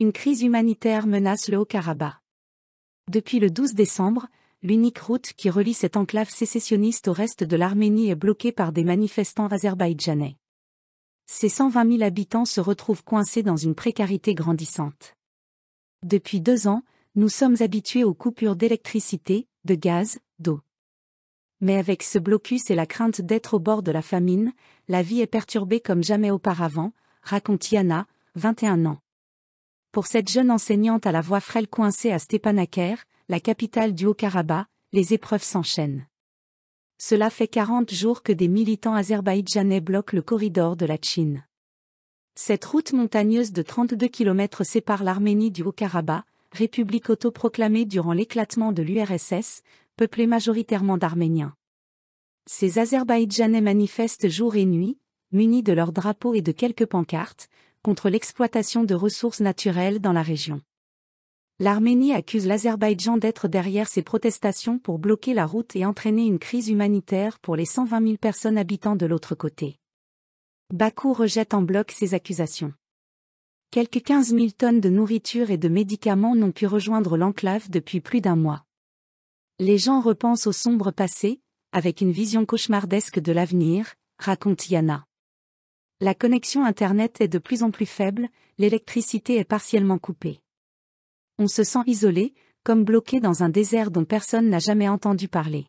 Une crise humanitaire menace le Haut-Karabakh. Depuis le 12 décembre, l'unique route qui relie cette enclave sécessionniste au reste de l'Arménie est bloquée par des manifestants azerbaïdjanais. Ces 120 000 habitants se retrouvent coincés dans une précarité grandissante. Depuis deux ans, nous sommes habitués aux coupures d'électricité, de gaz, d'eau. Mais avec ce blocus et la crainte d'être au bord de la famine, la vie est perturbée comme jamais auparavant, raconte Yana, 21 ans. Pour cette jeune enseignante à la voix frêle coincée à Stepanakert, la capitale du Haut-Karabakh, les épreuves s'enchaînent. Cela fait 40 jours que des militants azerbaïdjanais bloquent le corridor de la Chine. Cette route montagneuse de 32 km sépare l'Arménie du Haut-Karabakh, république autoproclamée durant l'éclatement de l'URSS, peuplée majoritairement d'Arméniens. Ces Azerbaïdjanais manifestent jour et nuit, munis de leurs drapeaux et de quelques pancartes, contre l'exploitation de ressources naturelles dans la région. L'Arménie accuse l'Azerbaïdjan d'être derrière ces protestations pour bloquer la route et entraîner une crise humanitaire pour les 120 000 personnes habitant de l'autre côté. Bakou rejette en bloc ces accusations. Quelques 15 000 tonnes de nourriture et de médicaments n'ont pu rejoindre l'enclave depuis plus d'un mois. Les gens repensent au sombre passé, avec une vision cauchemardesque de l'avenir, raconte Yana la connexion Internet est de plus en plus faible, l'électricité est partiellement coupée. On se sent isolé, comme bloqué dans un désert dont personne n'a jamais entendu parler.